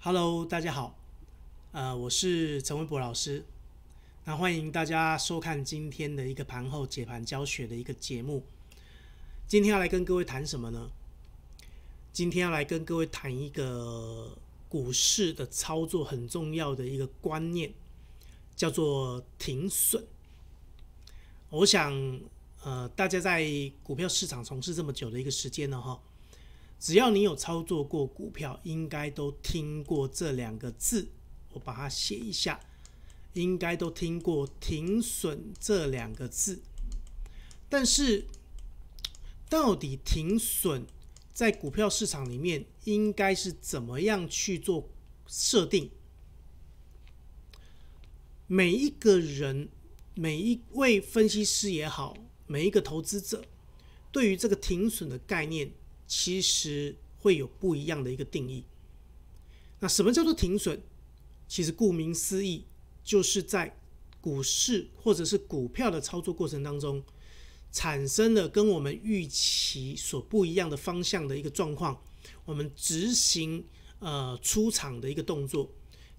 Hello，大家好，呃，我是陈文博老师，那欢迎大家收看今天的一个盘后解盘教学的一个节目。今天要来跟各位谈什么呢？今天要来跟各位谈一个股市的操作很重要的一个观念，叫做停损。我想，呃，大家在股票市场从事这么久的一个时间了，哈。只要你有操作过股票，应该都听过这两个字。我把它写一下，应该都听过“停损”这两个字。但是，到底停损在股票市场里面应该是怎么样去做设定？每一个人、每一位分析师也好，每一个投资者，对于这个停损的概念。其实会有不一样的一个定义。那什么叫做停损？其实顾名思义，就是在股市或者是股票的操作过程当中，产生了跟我们预期所不一样的方向的一个状况，我们执行呃出场的一个动作，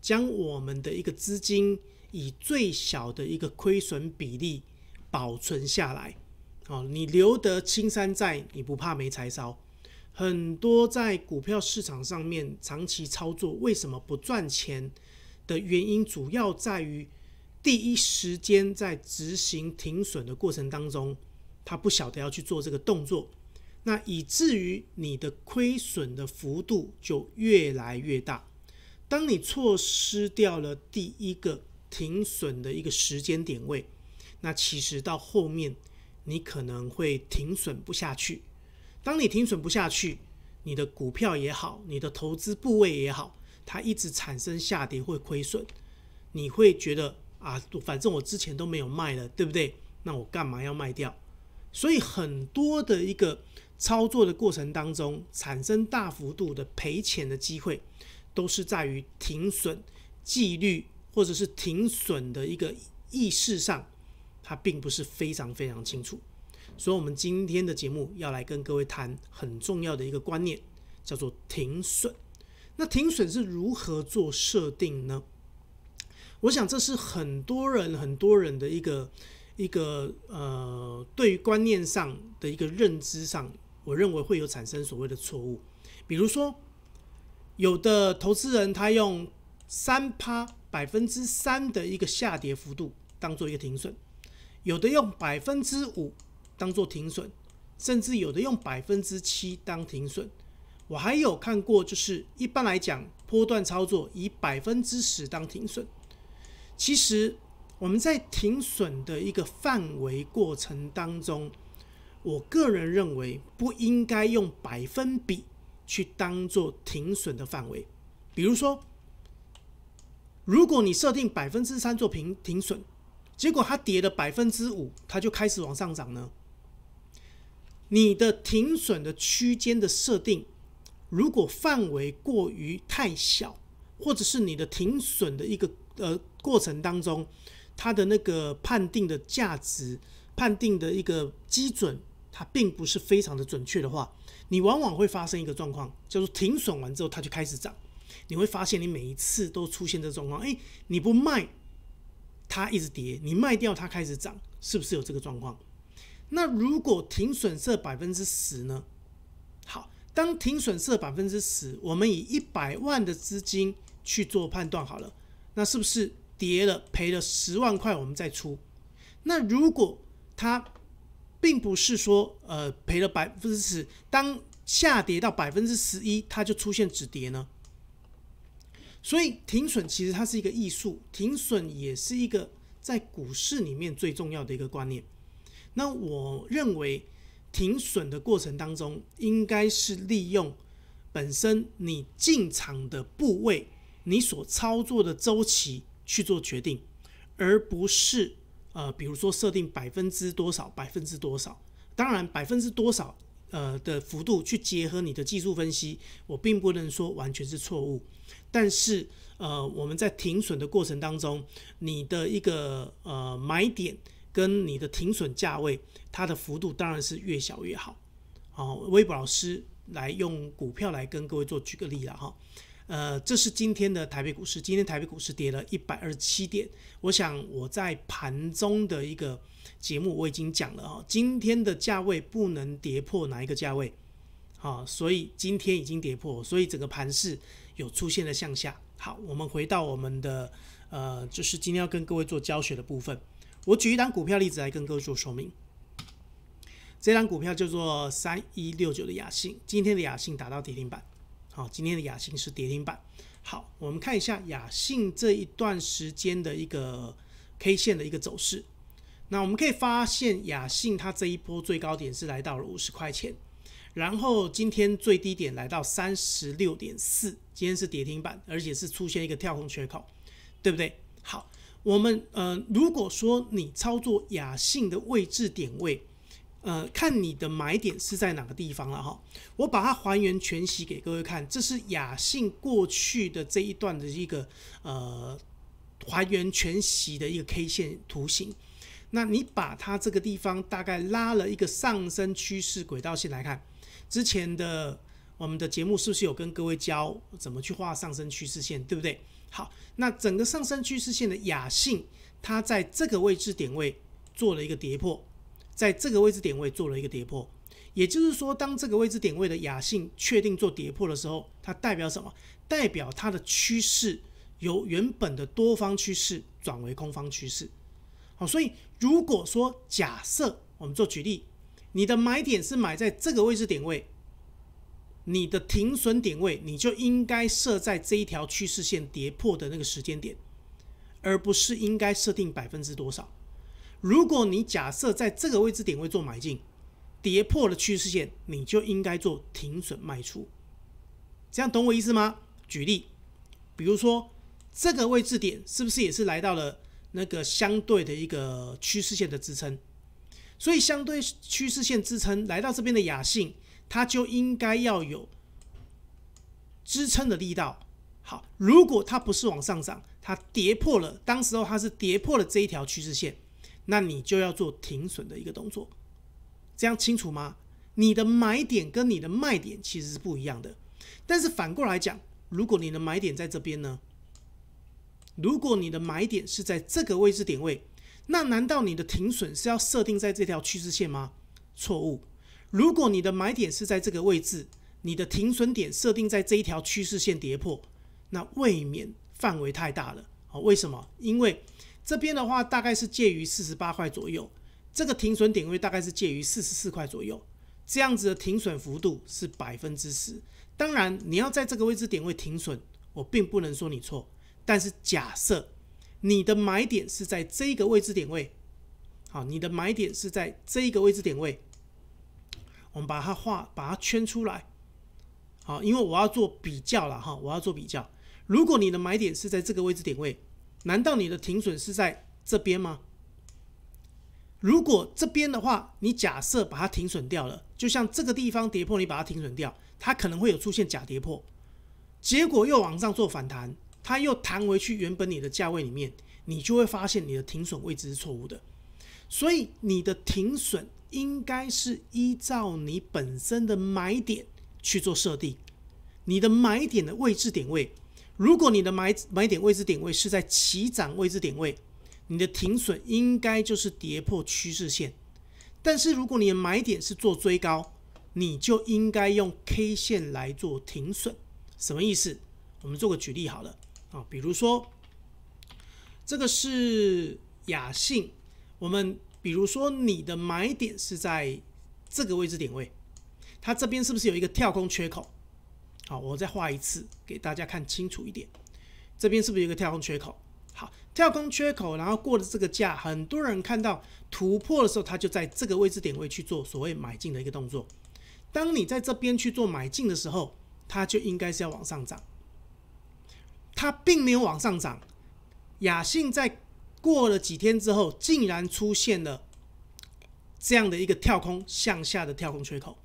将我们的一个资金以最小的一个亏损比例保存下来。哦，你留得青山在，你不怕没柴烧。很多在股票市场上面长期操作为什么不赚钱的原因，主要在于第一时间在执行停损的过程当中，他不晓得要去做这个动作，那以至于你的亏损的幅度就越来越大。当你错失掉了第一个停损的一个时间点位，那其实到后面你可能会停损不下去。当你停损不下去，你的股票也好，你的投资部位也好，它一直产生下跌会亏损，你会觉得啊，反正我之前都没有卖了，对不对？那我干嘛要卖掉？所以很多的一个操作的过程当中，产生大幅度的赔钱的机会，都是在于停损纪律或者是停损的一个意识上，它并不是非常非常清楚。所以，我们今天的节目要来跟各位谈很重要的一个观念，叫做停损。那停损是如何做设定呢？我想这是很多人很多人的一个一个呃，对于观念上的一个认知上，我认为会有产生所谓的错误。比如说，有的投资人他用三趴百分之三的一个下跌幅度当做一个停损，有的用百分之五。当做停损，甚至有的用百分之七当停损。我还有看过，就是一般来讲，波段操作以百分之十当停损。其实我们在停损的一个范围过程当中，我个人认为不应该用百分比去当做停损的范围。比如说，如果你设定百分之三做平停损，结果它跌了百分之五，它就开始往上涨呢？你的停损的区间的设定，如果范围过于太小，或者是你的停损的一个呃过程当中，它的那个判定的价值判定的一个基准，它并不是非常的准确的话，你往往会发生一个状况，叫做停损完之后它就开始涨，你会发现你每一次都出现这状况，哎，你不卖它一直跌，你卖掉它开始涨，是不是有这个状况？那如果停损设百分之十呢？好，当停损设百分之十，我们以一百万的资金去做判断好了。那是不是跌了赔了十万块，我们再出？那如果它并不是说呃赔了百分之十，当下跌到百分之十一，它就出现止跌呢？所以停损其实它是一个艺术，停损也是一个在股市里面最重要的一个观念。那我认为停损的过程当中，应该是利用本身你进场的部位、你所操作的周期去做决定，而不是呃，比如说设定百分之多少、百分之多少。当然，百分之多少呃的幅度去结合你的技术分析，我并不能说完全是错误。但是呃，我们在停损的过程当中，你的一个呃买点。跟你的停损价位，它的幅度当然是越小越好。好，微博老师来用股票来跟各位做举个例了哈。呃，这是今天的台北股市，今天台北股市跌了一百二十七点。我想我在盘中的一个节目我已经讲了哈，今天的价位不能跌破哪一个价位，好，所以今天已经跌破，所以整个盘势有出现了向下。好，我们回到我们的呃，就是今天要跟各位做教学的部分。我举一档股票例子来跟各位做说明。这档股票叫做三一六九的雅信，今天的雅信打到跌停板。好，今天的雅信是跌停板。好，我们看一下雅信这一段时间的一个 K 线的一个走势。那我们可以发现，雅信它这一波最高点是来到了五十块钱，然后今天最低点来到三十六点四，今天是跌停板，而且是出现一个跳空缺口，对不对？好。我们呃，如果说你操作雅信的位置点位，呃，看你的买点是在哪个地方了哈，我把它还原全息给各位看，这是雅信过去的这一段的一个呃还原全息的一个 K 线图形。那你把它这个地方大概拉了一个上升趋势轨道线来看，之前的我们的节目是不是有跟各位教怎么去画上升趋势线，对不对？好，那整个上升趋势线的雅信，它在这个位置点位做了一个跌破，在这个位置点位做了一个跌破，也就是说，当这个位置点位的雅信确定做跌破的时候，它代表什么？代表它的趋势由原本的多方趋势转为空方趋势。好，所以如果说假设我们做举例，你的买点是买在这个位置点位。你的停损点位，你就应该设在这一条趋势线跌破的那个时间点，而不是应该设定百分之多少。如果你假设在这个位置点位做买进，跌破了趋势线，你就应该做停损卖出。这样懂我意思吗？举例，比如说这个位置点是不是也是来到了那个相对的一个趋势线的支撑？所以相对趋势线支撑来到这边的雅信。它就应该要有支撑的力道。好，如果它不是往上涨，它跌破了，当时候它是跌破了这一条趋势线，那你就要做停损的一个动作。这样清楚吗？你的买点跟你的卖点其实是不一样的。但是反过来讲，如果你的买点在这边呢，如果你的买点是在这个位置点位，那难道你的停损是要设定在这条趋势线吗？错误。如果你的买点是在这个位置，你的停损点设定在这一条趋势线跌破，那未免范围太大了。好，为什么？因为这边的话大概是介于四十八块左右，这个停损点位大概是介于四十四块左右，这样子的停损幅度是百分之十。当然，你要在这个位置点位停损，我并不能说你错。但是假设你的买点是在这个位置点位，好，你的买点是在这个位置点位。我们把它画，把它圈出来，好，因为我要做比较了哈，我要做比较。如果你的买点是在这个位置点位，难道你的停损是在这边吗？如果这边的话，你假设把它停损掉了，就像这个地方跌破，你把它停损掉，它可能会有出现假跌破，结果又往上做反弹，它又弹回去原本你的价位里面，你就会发现你的停损位置是错误的，所以你的停损。应该是依照你本身的买点去做设定，你的买点的位置点位，如果你的买买点位置点位是在起涨位置点位，你的停损应该就是跌破趋势线。但是如果你的买点是做追高，你就应该用 K 线来做停损。什么意思？我们做个举例好了啊，比如说这个是雅信，我们。比如说你的买点是在这个位置点位，它这边是不是有一个跳空缺口？好，我再画一次给大家看清楚一点，这边是不是有一个跳空缺口？好，跳空缺口，然后过了这个价，很多人看到突破的时候，他就在这个位置点位去做所谓买进的一个动作。当你在这边去做买进的时候，它就应该是要往上涨，它并没有往上涨，雅信在。过了几天之后，竟然出现了这样的一个跳空向下的跳空缺口。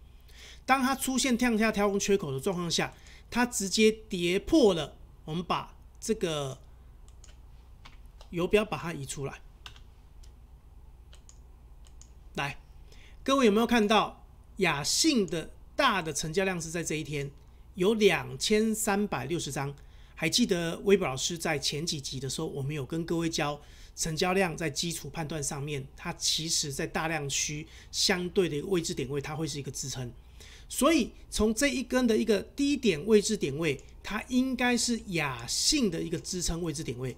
当它出现向下跳空缺口的状况下，它直接跌破了。我们把这个油标把它移出来。来，各位有没有看到雅信的大的成交量是在这一天有两千三百六十张？还记得微博老师在前几集的时候，我们有跟各位教。成交量在基础判断上面，它其实在大量区相对的一个位置点位，它会是一个支撑。所以从这一根的一个低点位置点位，它应该是雅信的一个支撑位置点位。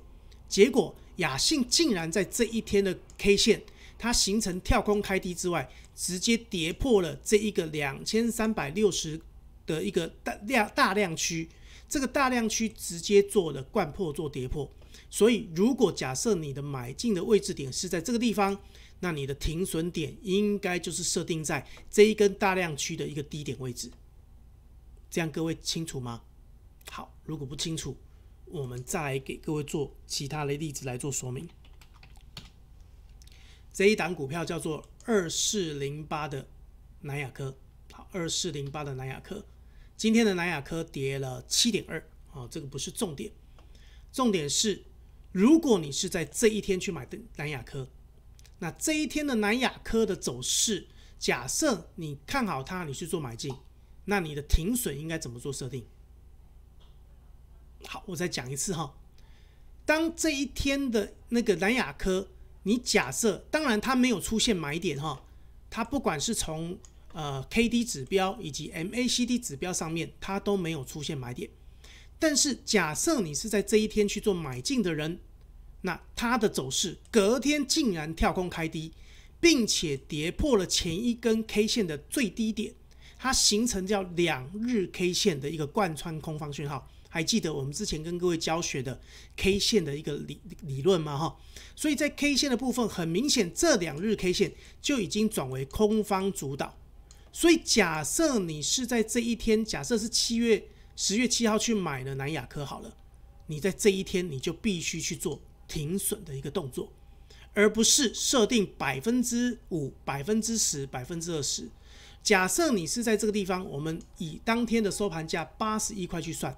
结果雅信竟然在这一天的 K 线，它形成跳空开低之外，直接跌破了这一个两千三百六十的一个大量大量区，这个大量区直接做了灌破，做跌破。所以，如果假设你的买进的位置点是在这个地方，那你的停损点应该就是设定在这一根大量区的一个低点位置。这样各位清楚吗？好，如果不清楚，我们再来给各位做其他的例子来做说明。这一档股票叫做二四零八的南亚科，好，二四零八的南亚科，今天的南亚科跌了七点二，啊，这个不是重点，重点是。如果你是在这一天去买南亚科，那这一天的南亚科的走势，假设你看好它，你去做买进，那你的停损应该怎么做设定？好，我再讲一次哈，当这一天的那个南亚科，你假设，当然它没有出现买点哈，它不管是从呃 K D 指标以及 M A C D 指标上面，它都没有出现买点，但是假设你是在这一天去做买进的人。那它的走势隔天竟然跳空开低，并且跌破了前一根 K 线的最低点，它形成叫两日 K 线的一个贯穿空方讯号。还记得我们之前跟各位教学的 K 线的一个理理论吗？哈，所以在 K 线的部分，很明显这两日 K 线就已经转为空方主导。所以假设你是在这一天，假设是七月十月七号去买了南亚科好了，你在这一天你就必须去做。停损的一个动作，而不是设定百分之五、百分之十、百分之二十。假设你是在这个地方，我们以当天的收盘价八十一块去算，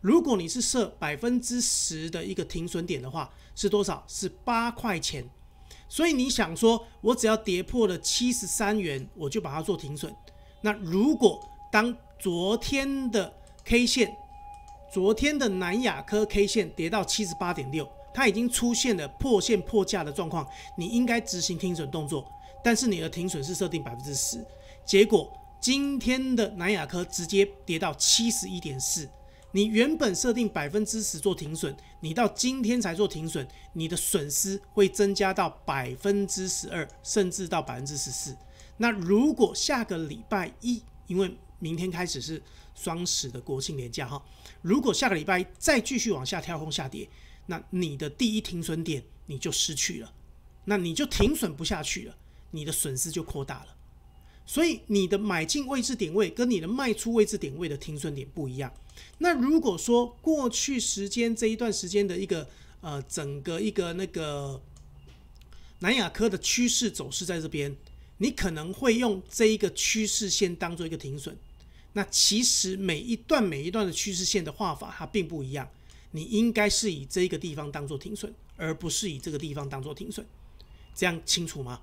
如果你是设百分之十的一个停损点的话，是多少？是八块钱。所以你想说，我只要跌破了七十三元，我就把它做停损。那如果当昨天的 K 线，昨天的南亚科 K 线跌到七十八点六。它已经出现了破线破价的状况，你应该执行停损动作。但是你的停损是设定百分之十，结果今天的南亚科直接跌到七十一点四。你原本设定百分之十做停损，你到今天才做停损，你的损失会增加到百分之十二，甚至到百分之十四。那如果下个礼拜一，因为明天开始是双十的国庆年假哈，如果下个礼拜再继续往下跳空下跌。那你的第一停损点你就失去了，那你就停损不下去了，你的损失就扩大了。所以你的买进位置点位跟你的卖出位置点位的停损点不一样。那如果说过去时间这一段时间的一个呃整个一个那个南亚科的趋势走势在这边，你可能会用这一个趋势线当做一个停损。那其实每一段每一段的趋势线的画法它并不一样。你应该是以这个地方当做停损，而不是以这个地方当做停损，这样清楚吗？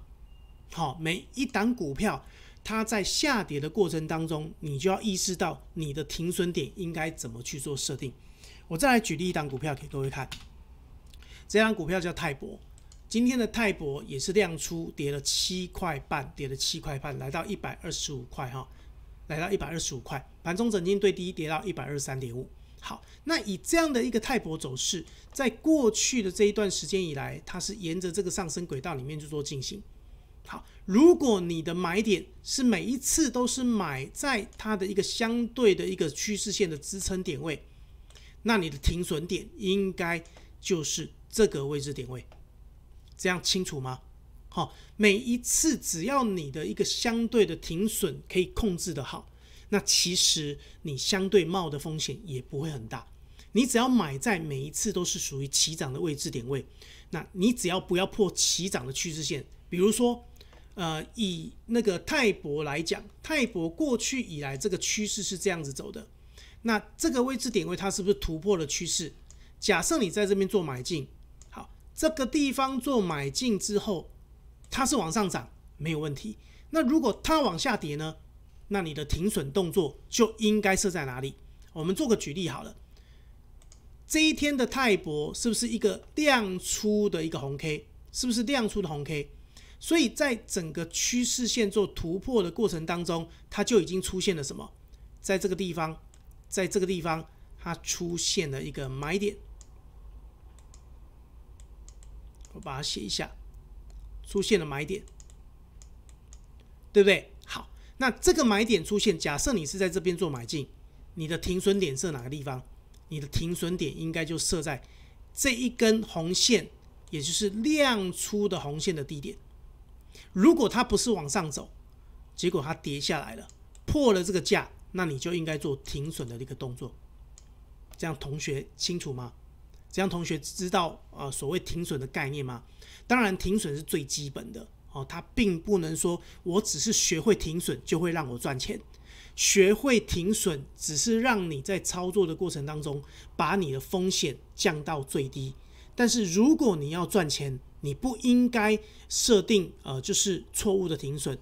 好，每一档股票，它在下跌的过程当中，你就要意识到你的停损点应该怎么去做设定。我再来举例一档股票给各位看，这档股票叫泰博，今天的泰博也是量出跌了七块半，跌了七块半，来到一百二十五块哈，来到一百二十五块，盘中整经最低跌到一百二十三点五。好，那以这样的一个泰博走势，在过去的这一段时间以来，它是沿着这个上升轨道里面去做进行。好，如果你的买点是每一次都是买在它的一个相对的一个趋势线的支撑点位，那你的停损点应该就是这个位置点位，这样清楚吗？好，每一次只要你的一个相对的停损可以控制的好。那其实你相对冒的风险也不会很大，你只要买在每一次都是属于起涨的位置点位，那你只要不要破起涨的趋势线。比如说，呃，以那个泰博来讲，泰博过去以来这个趋势是这样子走的，那这个位置点位它是不是突破了趋势？假设你在这边做买进，好，这个地方做买进之后，它是往上涨没有问题。那如果它往下跌呢？那你的停损动作就应该设在哪里？我们做个举例好了。这一天的泰博是不是一个亮出的一个红 K？是不是亮出的红 K？所以在整个趋势线做突破的过程当中，它就已经出现了什么？在这个地方，在这个地方，它出现了一个买点。我把它写一下，出现了买点，对不对？那这个买点出现，假设你是在这边做买进，你的停损点设哪个地方？你的停损点应该就设在这一根红线，也就是亮出的红线的低点。如果它不是往上走，结果它跌下来了，破了这个价，那你就应该做停损的一个动作。这样同学清楚吗？这样同学知道啊，所谓停损的概念吗？当然，停损是最基本的。哦，它并不能说，我只是学会停损就会让我赚钱。学会停损只是让你在操作的过程当中把你的风险降到最低。但是如果你要赚钱，你不应该设定呃就是错误的停损。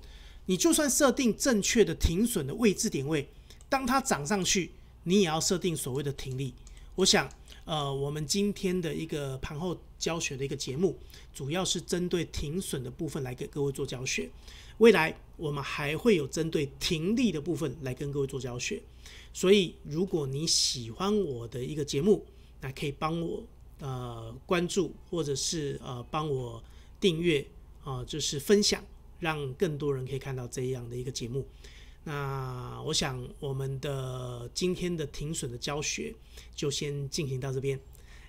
你就算设定正确的停损的位置点位，当它涨上去，你也要设定所谓的停利。我想，呃，我们今天的一个盘后。教学的一个节目，主要是针对停损的部分来给各位做教学。未来我们还会有针对停利的部分来跟各位做教学。所以如果你喜欢我的一个节目，那可以帮我呃关注，或者是呃帮我订阅啊，就是分享，让更多人可以看到这样的一个节目。那我想我们的今天的停损的教学就先进行到这边，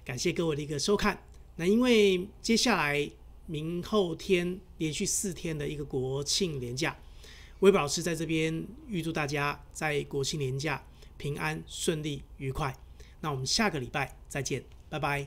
感谢各位的一个收看。那因为接下来明后天连续四天的一个国庆连假，韦宝老师在这边预祝大家在国庆连假平安顺利愉快。那我们下个礼拜再见，拜拜。